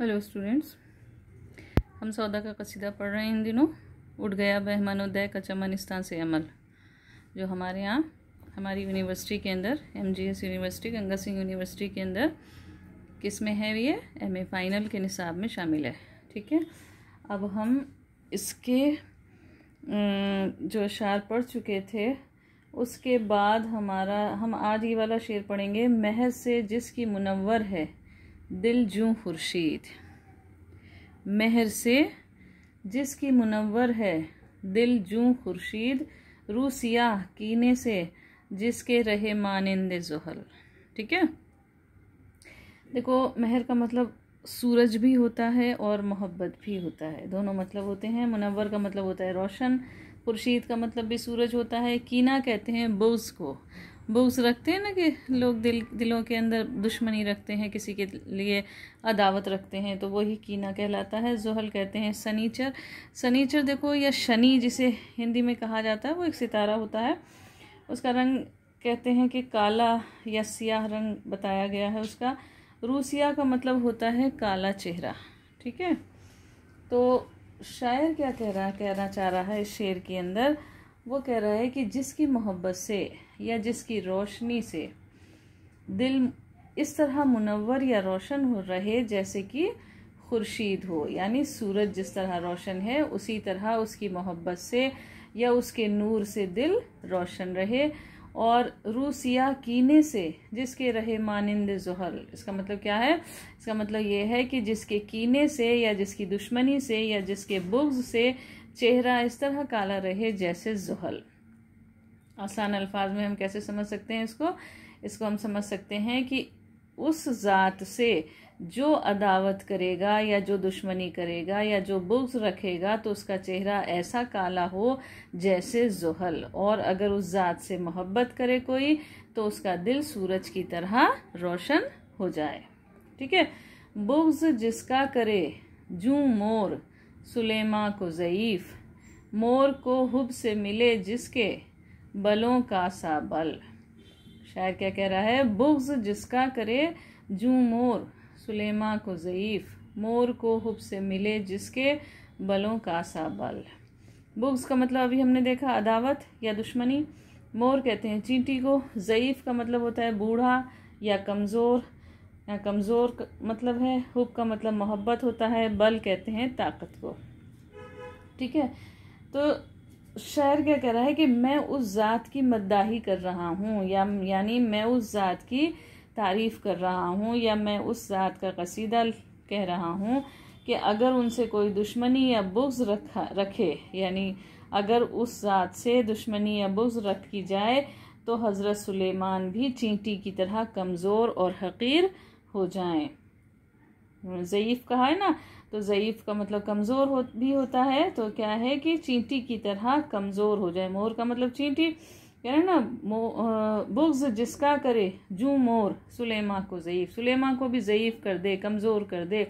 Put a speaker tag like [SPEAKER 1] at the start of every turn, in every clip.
[SPEAKER 1] hello students हम सौदा का कसीदा पढ़ रहे हैं इन दिनों उठ गया बहमान उदय का चमनिस्तान से अमल जो हमारे यहाँ हमारी यूनिवर्सिटी के अंदर MGS university Ganga Singh university के अंदर किस में है ये एमए फ़ाइनल के निसाब में शामिल है ठीक है अब हम इसके जो शार पढ़ चुके थे उसके बाद हमारा हम आज ये वाला शेर पढ़ेंगे महज से जिसकी मुनवर है दिल जूँ खुर्शीद महर से जिसकी मुनवर है दिल जूँ खुर्शीद रू सियाह कीने से जिसके रहे मानंद जहल ठीक है देखो महर का मतलब सूरज भी होता है और मोहब्बत भी होता है दोनों मतलब होते हैं मुनवर का मतलब होता है रोशन खुर्शीद का मतलब भी सूरज होता है कीना कहते हैं बुज़ को बोस रखते हैं ना कि लोग दिल दिलों के अंदर दुश्मनी रखते हैं किसी के लिए अदावत रखते हैं तो वही कीना कहलाता है जोहल कहते हैं सनीचर सनीचर देखो या शनि जिसे हिंदी में कहा जाता है वो एक सितारा होता है उसका रंग कहते हैं कि काला या सियाह रंग बताया गया है उसका रूसिया का मतलब होता है काला चेहरा ठीक है तो शायर क्या कह रहा कहना चाह रहा है इस शेर के अंदर वो कह रहा है कि जिसकी मोहब्बत से या जिसकी रोशनी से दिल इस तरह मुनवर या रोशन हो रहे जैसे कि खुर्शीद हो यानी सूरज जिस तरह रोशन है उसी तरह उसकी मोहब्बत से या उसके नूर से दिल रोशन रहे और रूसिया कीने से जिसके रहे मानंद जहल इसका मतलब क्या है इसका मतलब ये है कि जिसके कीने से या जिसकी दुश्मनी से या जिसके बुग्ज से चेहरा इस तरह काला रहे जैसे जहल आसान अल्फाज में हम कैसे समझ सकते हैं इसको इसको हम समझ सकते हैं कि उस ज़ात से जो अदावत करेगा या जो दुश्मनी करेगा या जो बुग्स रखेगा तो उसका चेहरा ऐसा काला हो जैसे जहल और अगर उस ज़ात से मोहब्बत करे कोई तो उसका दिल सूरज की तरह रोशन हो जाए ठीक है बुग्स जिसका करे जू मोर सुलेमा को ज़यीफ़ मोर को हुब से मिले जिसके बलों का सा बल शायर क्या कह रहा है बुग्ज जिसका करे जू मोर सुलेमा को ज़यीफ़ मोर को हुब से मिले जिसके बलों का सा बल बुग्स का मतलब अभी हमने देखा अदावत या दुश्मनी मोर कहते हैं चींटी को ज़यीफ़ का मतलब होता है बूढ़ा या कमज़ोर यहाँ कमज़ोर मतलब है हुब का मतलब मोहब्बत होता है बल कहते हैं ताकत को ठीक है तो शायर क्या कह रहा है कि मैं उस ज़ात की मद्दाही कर रहा हूँ या यानी मैं उस ज़ात की तारीफ़ कर रहा हूँ या मैं उस ज़ात का कसीदा कह रहा हूँ कि अगर उनसे कोई दुश्मनी या बुग्ज़ रखा रखे यानी अगर उस ज़ात से दुश्मनी या बुग्ज़ रख की जाए तो हज़रत सुलेमान भी चींटी की तरह कमज़ोर और हकीर हो जाएं ज़यीफ़ कहा है ना तो ज़यीफ़ का मतलब कमज़ोर हो भी होता है तो क्या है कि चींटी की तरह कमज़ोर हो जाए मोर का मतलब चींटी कह रहे ना बुग्ज जिसका करे जू मोर सुलेमा को ज़यीफ़ सुलेमा को भी ज़यीफ़ कर दे कमज़ोर कर दे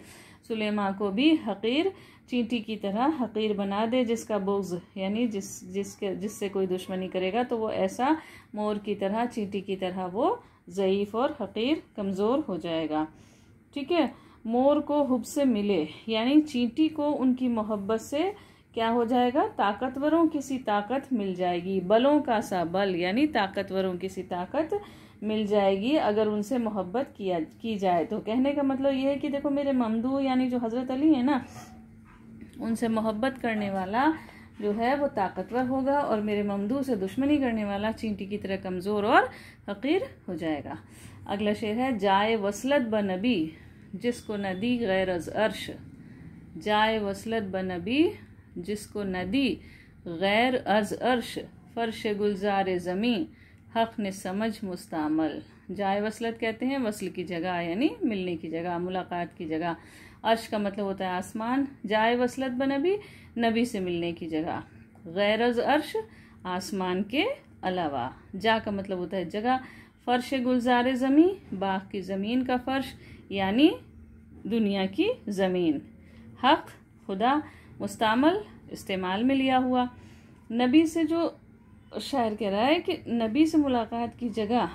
[SPEAKER 1] सुलेमा को भी हकीर चींटी की तरह हकीर बना दे जिसका बुग्ज यानी जिस जिसके जिससे कोई दुश्मनी करेगा तो वो ऐसा मोर की तरह चींटी की तरह वो ज़यीफ़ और हकीर कमज़ोर हो जाएगा ठीक है मोर को हुब से मिले यानी चींटी को उनकी मोहब्बत से क्या हो जाएगा ताकतवरों की सी ताकत मिल जाएगी बलों का सा बल यानी ताकतवरों की सी ताकत मिल जाएगी अगर उनसे मोहब्बत किया की जाए तो कहने का मतलब यह है कि देखो मेरे ममदू यानी जो हज़रत अली है ना उनसे मोहब्बत करने वाला जो है वो ताकतवर होगा और मेरे ममदू से दुश्मनी करने वाला चींटी की तरह कमज़ोर और फ़कीर हो जाएगा अगला शेर है जाए वसलत ब नबी जिसको नदी गैर अज अर्श जाए वसलत ब नबी जिसको नदी गैर अज अर्श फर्श गुलजार ज़मी हक़ ने समझ मुस्तमल जाए वसलत कहते हैं वसल की जगह यानी मिलने की जगह मुलाकात की जगह अर्श का मतलब होता है आसमान जाए वसलत ब नबी नबी से मिलने की जगह गैरज अर्श आसमान के अलावा जा का मतलब होता है जगह फर्श गुलजार ज़मी बाग की ज़मीन का फर्श यानी दुनिया की ज़मीन हक़ खुदा मुस्तमल इस्तेमाल में लिया हुआ नबी से जो शायर कह रहा है कि नबी से मुलाकात की जगह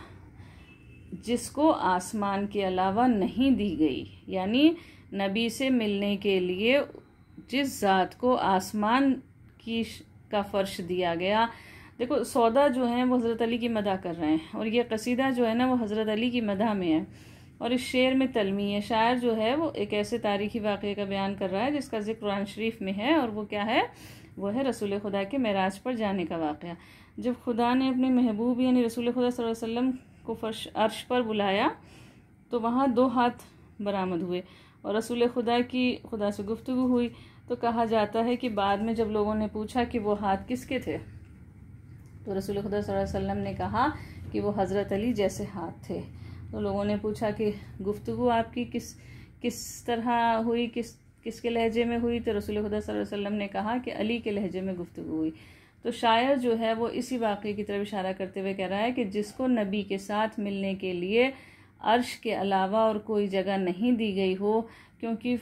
[SPEAKER 1] जिसको आसमान के अलावा नहीं दी गई यानी नबी से मिलने के लिए जिस ज़ात को आसमान की का फ़र्श दिया गया देखो सौदा जो है वो हज़रत अली की मदा कर रहे हैं और ये कसीदा जो है ना वो हज़रत अली की मदा में है और इस शेर में तलमी है शायर जो है वो एक ऐसे तारीखी वाक़े का बयान कर रहा है जिसका जिक्र कुरान शरीफ में है और वो क्या है वो है रसूल खुदा के महराज पर जाने का वाक़ जब खुदा ने अपने महबूब यानी रसूल खुदा वसल्लम को फर्श अर्श पर बुलाया तो वहाँ दो हाथ बरामद हुए और रसूल खुदा की खुदा से गुफ्तु हुई तो कहा जाता है कि बाद में जब लोगों ने पूछा कि वो हाथ किसके थे तो रसूल खुदा वसल्लम ने कहा कि वो हज़रत अली जैसे हाथ थे तो लोगों ने पूछा कि गुफ्तु आपकी किस किस तरह हुई किस किसके लहजे में हुई तो रसूल खुदा वसम ने कहा कि अली के लहजे में गुफ्तु हुई तो शायर जो है वो इसी वाक़े की तरफ इशारा करते हुए कह रहा है कि जिसको नबी के साथ मिलने के लिए अर्श के अलावा और कोई जगह नहीं दी गई हो क्योंकि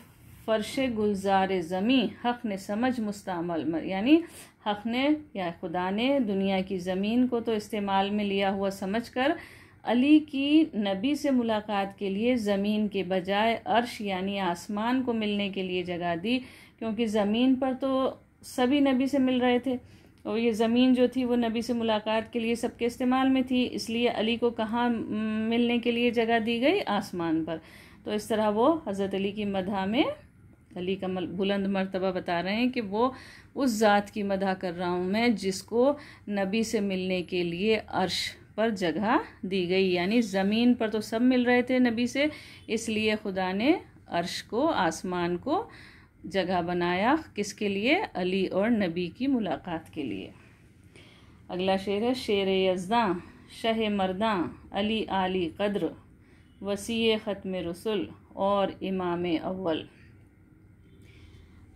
[SPEAKER 1] फर्श गुलजार ज़मी हक़ ने समझ मुस्तमल यानी हक़ ने या खुदा ने दुनिया की ज़मीन को तो इस्तेमाल में लिया हुआ समझ कर अली की नबी से मुलाकात के लिए ज़मीन के बजाय अर्श यानी आसमान को मिलने के लिए जगह दी क्योंकि ज़मीन पर तो सभी नबी से मिल रहे थे और ये ज़मीन जो थी वो नबी से मुलाकात के लिए सबके इस्तेमाल में थी इसलिए अली को कहाँ मिलने के लिए जगह दी गई आसमान पर तो इस तरह वो हज़रत अली की मदा में अली का बुलंद मरतबा बता रहे हैं कि वो उस ज़ात की मदा कर रहा हूँ मैं जिसको नबी से मिलने के लिए अर्श पर जगह दी गई यानी ज़मीन पर तो सब मिल रहे थे नबी से इसलिए खुदा ने अर्श को आसमान को जगह बनाया किसके लिए अली और नबी की मुलाकात के लिए अगला शेर है शेर यजदा शह मर्दा अली आली कद्र वसी ख़त्म रसुल और इमाम अव्वल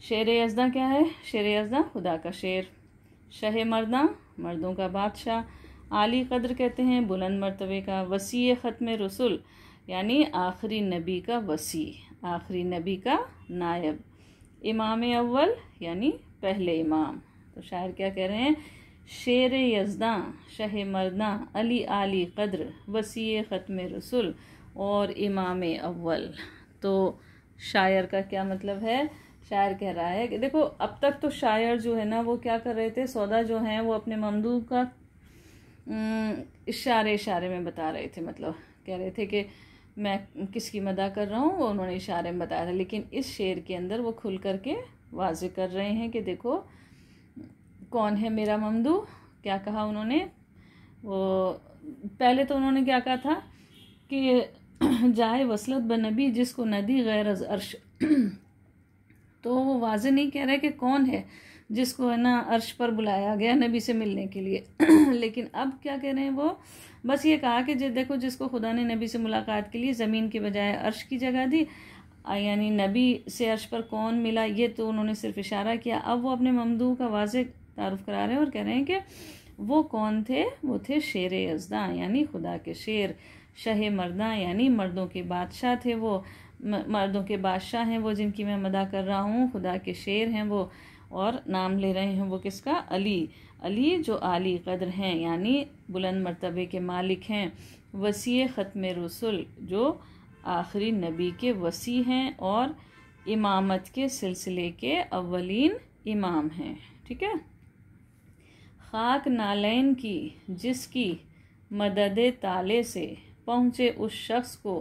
[SPEAKER 1] शेर यजदा क्या है शेर यजदा खुदा का शेर शह मर्दा मर्दों का बादशाह आली कदर कहते हैं बुलंद मरतबे का वसी ख़त्म रसुल यानी आखिरी नबी का वसी आखिरी नबी का नायब इमाम अव्वल यानी पहले इमाम तो शायर क्या कह रहे हैं शेर यजदा शह मरदा अली आली कदर वसी ख़त्म रसुल और इमाम अव्वल तो शायर का क्या मतलब है शायर कह रहा है कि देखो अब तक तो शायर जो है ना वो क्या कर रहे थे सौदा जो है वो अपने ममदू का हम्म, इशारे इशारे में बता रहे थे मतलब कह रहे थे कि मैं किसकी मदा कर रहा हूँ वो उन्होंने इशारे में बताया था लेकिन इस शेर के अंदर वो खुल करके वाज कर रहे हैं कि देखो कौन है मेरा ममदू क्या कहा उन्होंने वो पहले तो उन्होंने क्या कहा था कि जाए वसलत बनबी जिसको नदी गैर अर्श तो वो वाज नहीं कह रहे कि कौन है जिसको है ना अर्श पर बुलाया गया नबी से मिलने के लिए लेकिन अब क्या कह रहे हैं वो बस ये कहा कि देखो जिसको खुदा ने नबी से मुलाकात के लिए ज़मीन के बजाय अर्श की जगह दी यानी नबी से अर्श पर कौन मिला ये तो उन्होंने सिर्फ इशारा किया अब वो अपने ममदू का वाज तारफ़ करा रहे हैं और कह रहे हैं कि वो कौन थे वो थे शेर अजदा यानी खुदा के शेर शाह मर्दा यानी मर्दों के बादशाह थे वो मर्दों के बादशाह हैं वो जिनकी मैं मदा कर रहा हूँ खुदा के शेर हैं वो और नाम ले रहे हैं वो किसका अली अली जो आली कदर हैं यानी बुलंद मरतबे के मालिक हैं वसी ख़त्म रसुल जो आखिरी नबी के वसी हैं और इमामत के सिलसिले के अवलिन इमाम हैं ठीक है खाक नालैन की जिसकी मदद ताले से पहुँचे उस शख्स को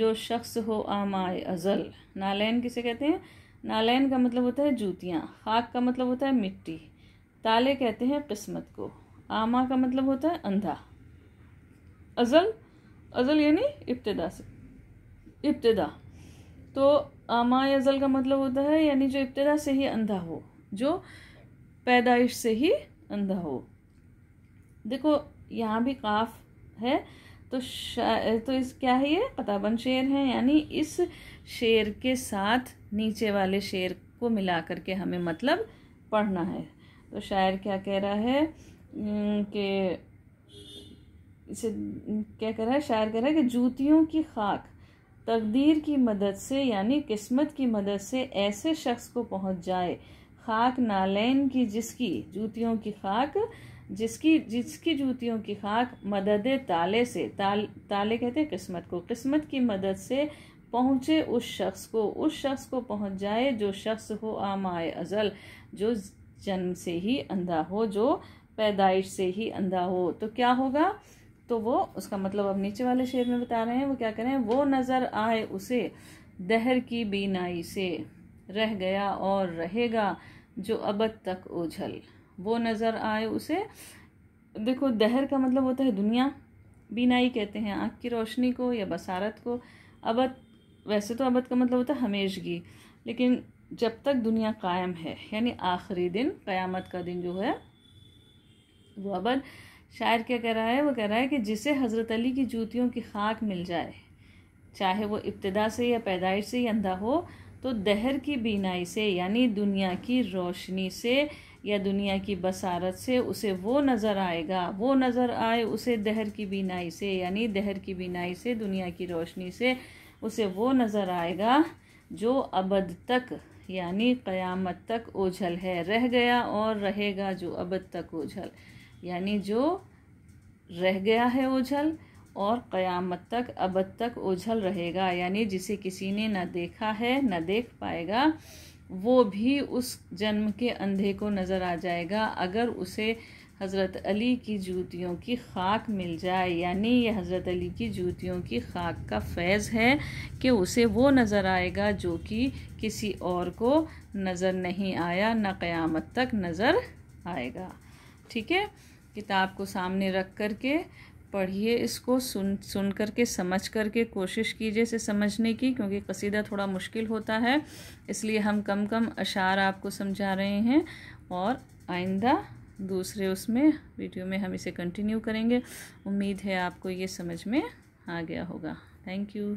[SPEAKER 1] जो शख्स हो आमाए अज़ल नालैन किसे कहते हैं नालैन का मतलब होता है जूतियाँ खाक का मतलब होता है मिट्टी ताले कहते हैं किस्मत को आमा का मतलब होता है अंधा अज़ल अज़ल यानी इब्तदा से इब्तदा तो आमा अज़ल का मतलब होता है यानी जो इब्तदा से ही अंधा हो जो पैदाइश से ही अंधा हो देखो यहाँ भी काफ है तो तो इस क्या है ये पताबन शेर हैं यानी इस शेर के साथ नीचे वाले शेर को मिला करके हमें मतलब पढ़ना है तो शायर क्या कह रहा है कि इसे क्या कह रहा है शायर कह रहा है कि जूतियों की खाक तकदीर की मदद से यानी किस्मत की मदद से ऐसे शख्स को पहुंच जाए खाक नालैन की जिसकी जूतियों की खाक जिसकी जिसकी जूतियों की खाक मदद ताले से ताल ताले कहते हैं किस्मत को किस्मत की मदद से पहुँचे उस शख्स को उस शख्स को पहुँच जाए जो शख्स हो आमाए अज़ल जो जन्म से ही अंधा हो जो पैदाइश से ही अंधा हो तो क्या होगा तो वो उसका मतलब अब नीचे वाले शेर में बता रहे हैं वो क्या करें वो नज़र आए उसे दहर की बीनाई से रह गया और रहेगा जो अब तक ओझल वो नज़र आए उसे देखो दहर का मतलब होता है दुनिया बीनाई कहते हैं आँख की रोशनी को या बसारत को अब वैसे तो अबद का मतलब होता है हमेशगी लेकिन जब तक दुनिया कायम है यानी आखिरी दिन क़यामत का दिन जो है वो अबद शायर क्या कह रहा है वो कह रहा है कि जिसे हज़रत अली की जूतियों की खाक मिल जाए चाहे वो इब्तदा से या पैदाइश से ही अंधा हो तो दहर की बीनाई से यानी दुनिया की रोशनी से या दुनिया की बसारत से उसे वो नज़र आएगा वो नज़र आए उसे दहर की बीनाई से यानी दहर की बीनाई से दुनिया की रोशनी से उसे वो नज़र आएगा जो अबद तक यानी क़यामत तक ओझल है रह गया और रहेगा जो अबद तक ओझल यानी जो रह गया है ओझल और क़यामत तक अबद तक ओझल रहेगा यानी जिसे किसी ने ना देखा है ना देख पाएगा वो भी उस जन्म के अंधे को नज़र आ जाएगा अगर उसे हज़रत अली की जूतियों की खाक मिल जाए यानी यह हज़रत अली की जूतियों की खाक का फैज़ है कि उसे वो नज़र आएगा जो कि किसी और को नज़र नहीं आया न क़यामत तक नज़र आएगा ठीक है किताब को सामने रख कर के पढ़िए इसको सुन सुन कर के समझ कर के कोशिश कीजिए इसे समझने की क्योंकि कसीदा थोड़ा मुश्किल होता है इसलिए हम कम कम अशार आपको समझा रहे हैं और आइंदा दूसरे उसमें वीडियो में हम इसे कंटिन्यू करेंगे उम्मीद है आपको ये समझ में आ गया होगा थैंक यू